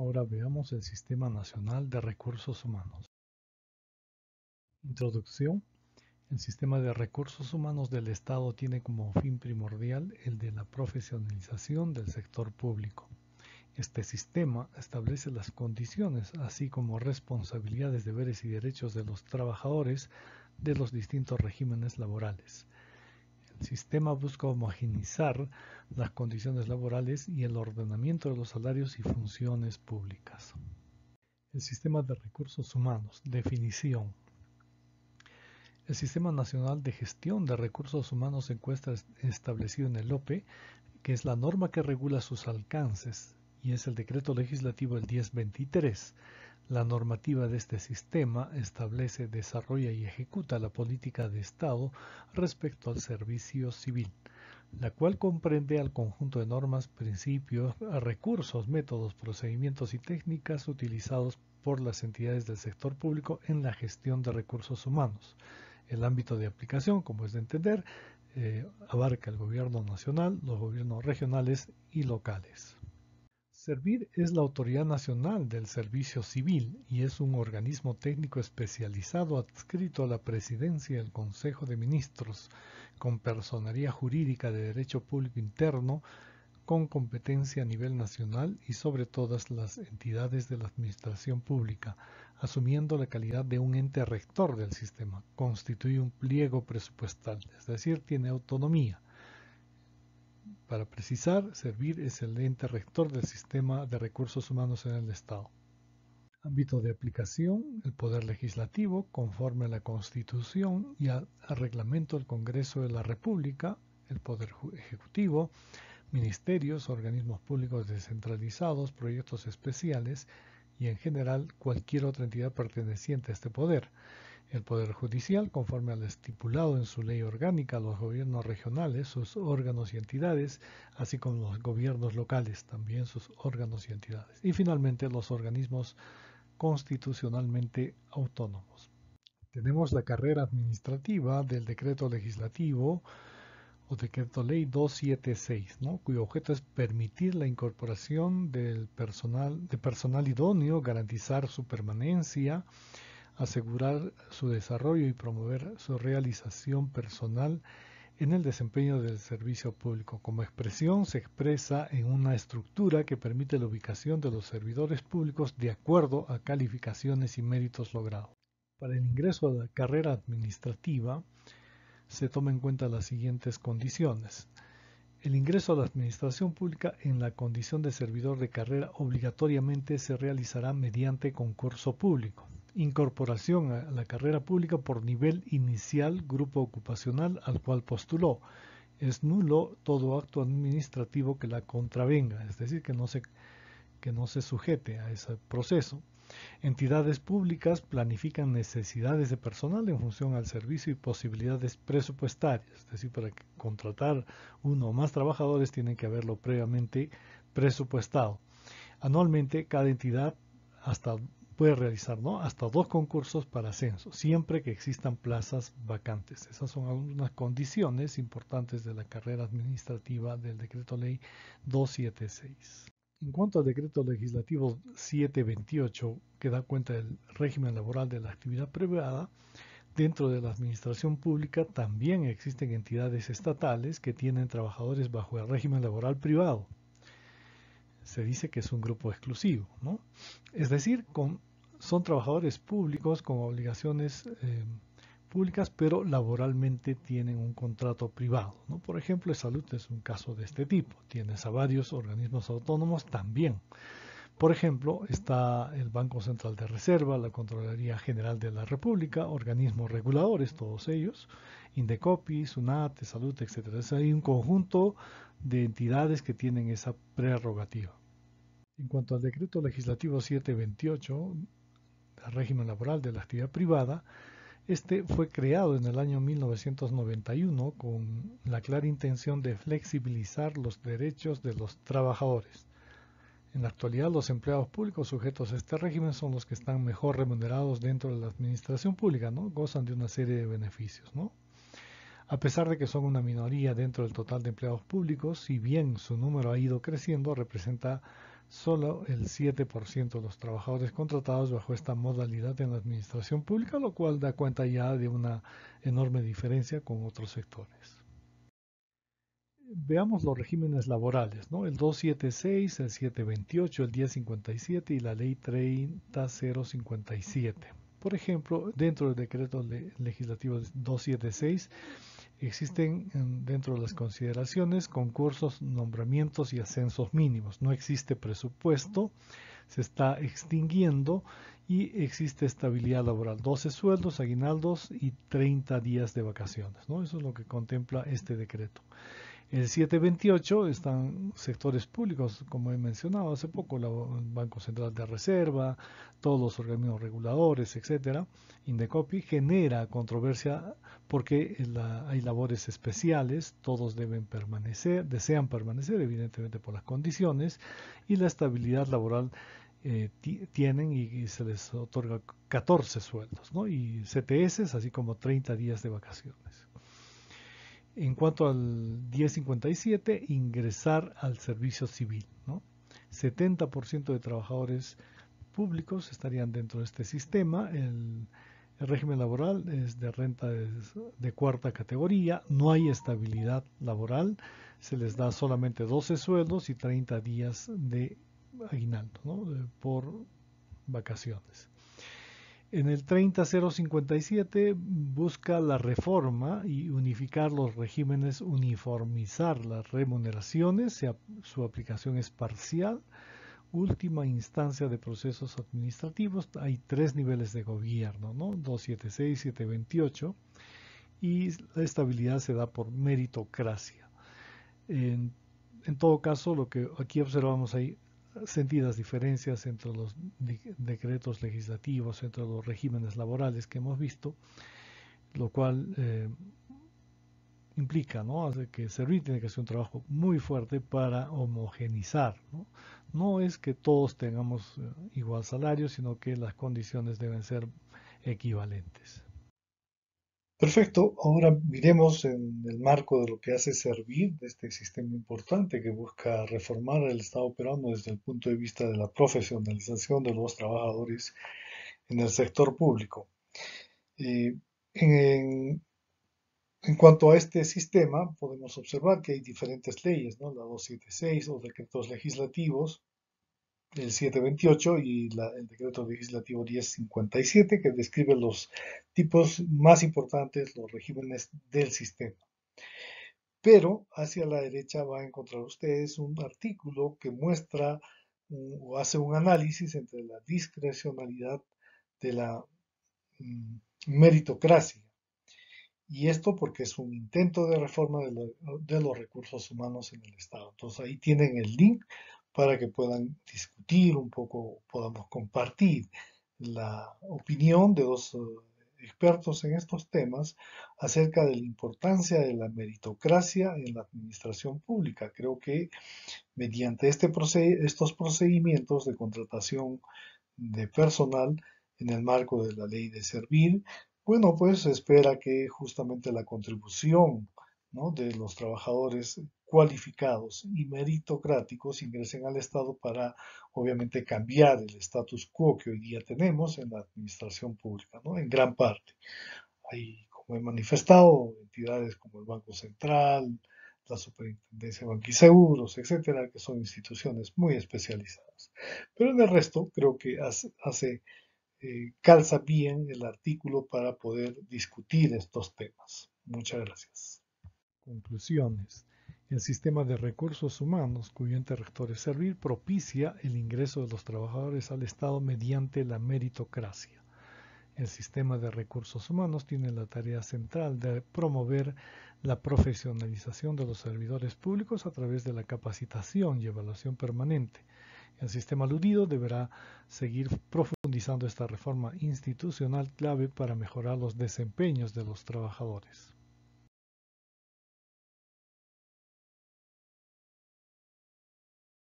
ahora veamos el Sistema Nacional de Recursos Humanos. Introducción. El sistema de recursos humanos del Estado tiene como fin primordial el de la profesionalización del sector público. Este sistema establece las condiciones, así como responsabilidades, deberes y derechos de los trabajadores de los distintos regímenes laborales sistema busca homogenizar las condiciones laborales y el ordenamiento de los salarios y funciones públicas. El sistema de recursos humanos, definición. El Sistema Nacional de Gestión de Recursos Humanos se establecido en el OPE, que es la norma que regula sus alcances, y es el decreto legislativo del 1023 la normativa de este sistema establece, desarrolla y ejecuta la política de Estado respecto al servicio civil, la cual comprende al conjunto de normas, principios, recursos, métodos, procedimientos y técnicas utilizados por las entidades del sector público en la gestión de recursos humanos. El ámbito de aplicación, como es de entender, eh, abarca el gobierno nacional, los gobiernos regionales y locales. Servir es la Autoridad Nacional del Servicio Civil y es un organismo técnico especializado adscrito a la Presidencia del Consejo de Ministros, con personería jurídica de Derecho Público Interno, con competencia a nivel nacional y sobre todas las entidades de la Administración Pública, asumiendo la calidad de un ente rector del sistema. Constituye un pliego presupuestal, es decir, tiene autonomía para precisar, servir es el ente rector del sistema de recursos humanos en el Estado. Ámbito de aplicación, el Poder Legislativo, conforme a la Constitución y al reglamento del Congreso de la República, el Poder Ejecutivo, ministerios, organismos públicos descentralizados, proyectos especiales y en general cualquier otra entidad perteneciente a este poder. El Poder Judicial, conforme al estipulado en su ley orgánica, los gobiernos regionales, sus órganos y entidades, así como los gobiernos locales, también sus órganos y entidades. Y finalmente, los organismos constitucionalmente autónomos. Tenemos la carrera administrativa del decreto legislativo o decreto ley 276, ¿no? cuyo objeto es permitir la incorporación del personal, de personal idóneo, garantizar su permanencia, asegurar su desarrollo y promover su realización personal en el desempeño del servicio público. Como expresión se expresa en una estructura que permite la ubicación de los servidores públicos de acuerdo a calificaciones y méritos logrados. Para el ingreso a la carrera administrativa se toman en cuenta las siguientes condiciones. El ingreso a la administración pública en la condición de servidor de carrera obligatoriamente se realizará mediante concurso público incorporación a la carrera pública por nivel inicial grupo ocupacional al cual postuló. Es nulo todo acto administrativo que la contravenga, es decir, que no se, que no se sujete a ese proceso. Entidades públicas planifican necesidades de personal en función al servicio y posibilidades presupuestarias, es decir, para contratar uno o más trabajadores tienen que haberlo previamente presupuestado. Anualmente, cada entidad hasta puede realizar ¿no? hasta dos concursos para ascenso, siempre que existan plazas vacantes. Esas son algunas condiciones importantes de la carrera administrativa del decreto ley 276. En cuanto al decreto legislativo 728, que da cuenta del régimen laboral de la actividad privada, dentro de la administración pública también existen entidades estatales que tienen trabajadores bajo el régimen laboral privado. Se dice que es un grupo exclusivo, ¿no? Es decir, con son trabajadores públicos con obligaciones eh, públicas, pero laboralmente tienen un contrato privado. Por ejemplo, salud es un caso de este tipo. Tienes a varios organismos autónomos también. Por ejemplo, está el Banco Central de Reserva, la Contraloría General de la República, organismos reguladores, todos ellos, Indecopi, SUNAT, Salud, etc. hay un conjunto de entidades que tienen esa prerrogativa. En cuanto al decreto legislativo 728, régimen laboral de la actividad privada, este fue creado en el año 1991 con la clara intención de flexibilizar los derechos de los trabajadores. En la actualidad, los empleados públicos sujetos a este régimen son los que están mejor remunerados dentro de la administración pública, ¿no? Gozan de una serie de beneficios, A pesar de que son una minoría dentro del total de empleados públicos, si bien su número ha ido creciendo, representa solo el 7% de los trabajadores contratados bajo esta modalidad en la administración pública, lo cual da cuenta ya de una enorme diferencia con otros sectores. Veamos los regímenes laborales, ¿no? El 276, el 728, el 1057 y la ley 30057. Por ejemplo, dentro del decreto legislativo 276, Existen mm, dentro de las consideraciones concursos, nombramientos y ascensos mínimos. No existe presupuesto, se está extinguiendo y existe estabilidad laboral. 12 sueldos, aguinaldos y 30 días de vacaciones. ¿no? Eso es lo que contempla este decreto. El 728 están sectores públicos, como he mencionado hace poco, el Banco Central de Reserva, todos los organismos reguladores, etcétera. Indecopi genera controversia porque hay labores especiales, todos deben permanecer, desean permanecer evidentemente por las condiciones y la estabilidad laboral eh, tienen y, se les otorga 14 sueldos ¿no? y CTS, así como 30 días de vacaciones en cuanto al 1057, ingresar al servicio civil. 70% de trabajadores públicos estarían dentro de este sistema. El, régimen laboral es de renta de, cuarta categoría, no hay estabilidad laboral, se les da solamente 12 sueldos y 30 días de aguinaldo por vacaciones. En el 30057 busca la reforma y unificar los regímenes, uniformizar las remuneraciones, su aplicación es parcial, última instancia de procesos administrativos, hay tres niveles de gobierno, ¿no? 276, 728 y la estabilidad se da por meritocracia. En, en todo caso, lo que aquí observamos ahí, sentidas diferencias entre los decretos legislativos, entre los regímenes laborales que hemos visto, lo cual eh, implica ¿no? que el servir tiene que hacer un trabajo muy fuerte para homogenizar. no es que todos tengamos eh, igual salario, sino que las condiciones deben ser equivalentes. Perfecto, ahora miremos en el marco de lo que hace servir de este sistema importante que busca reformar el Estado peruano desde el punto de vista de la profesionalización de los trabajadores en el sector público. Eh, en, cuanto a este sistema, podemos observar que hay diferentes leyes, ¿no? la 276, los decretos legislativos, el 728 y el decreto legislativo 1057 que describe los tipos más importantes, los regímenes del sistema. Pero hacia la derecha va a encontrar ustedes un artículo que muestra o hace un análisis entre la discrecionalidad de la mm, meritocracia. Y esto porque es un intento de reforma de, de los recursos humanos en el Estado. Entonces ahí tienen el link para que puedan discutir un poco, podamos compartir la opinión de los eh, expertos en estos temas acerca de la importancia de la meritocracia en la administración pública. Creo que mediante este estos procedimientos de contratación de personal en el marco de la ley de servir, bueno, pues se espera que justamente la contribución de los trabajadores cualificados y meritocráticos ingresen al Estado para, obviamente, cambiar el status quo que hoy día tenemos en la administración pública, ¿no? En gran parte. Hay, como he manifestado, entidades como el Banco Central, la Superintendencia de Banquiseguros, etcétera, que son instituciones muy especializadas. Pero en el resto, creo que hace, eh, calza bien el artículo para poder discutir estos temas. Muchas gracias. Conclusiones. El sistema de recursos humanos, cuyo ente es servir, propicia el ingreso de los trabajadores al Estado mediante la meritocracia. El sistema de recursos humanos tiene la tarea central de promover la profesionalización de los servidores públicos a través de la capacitación y evaluación permanente. El sistema aludido deberá seguir profundizando esta reforma institucional clave para mejorar los desempeños de los trabajadores.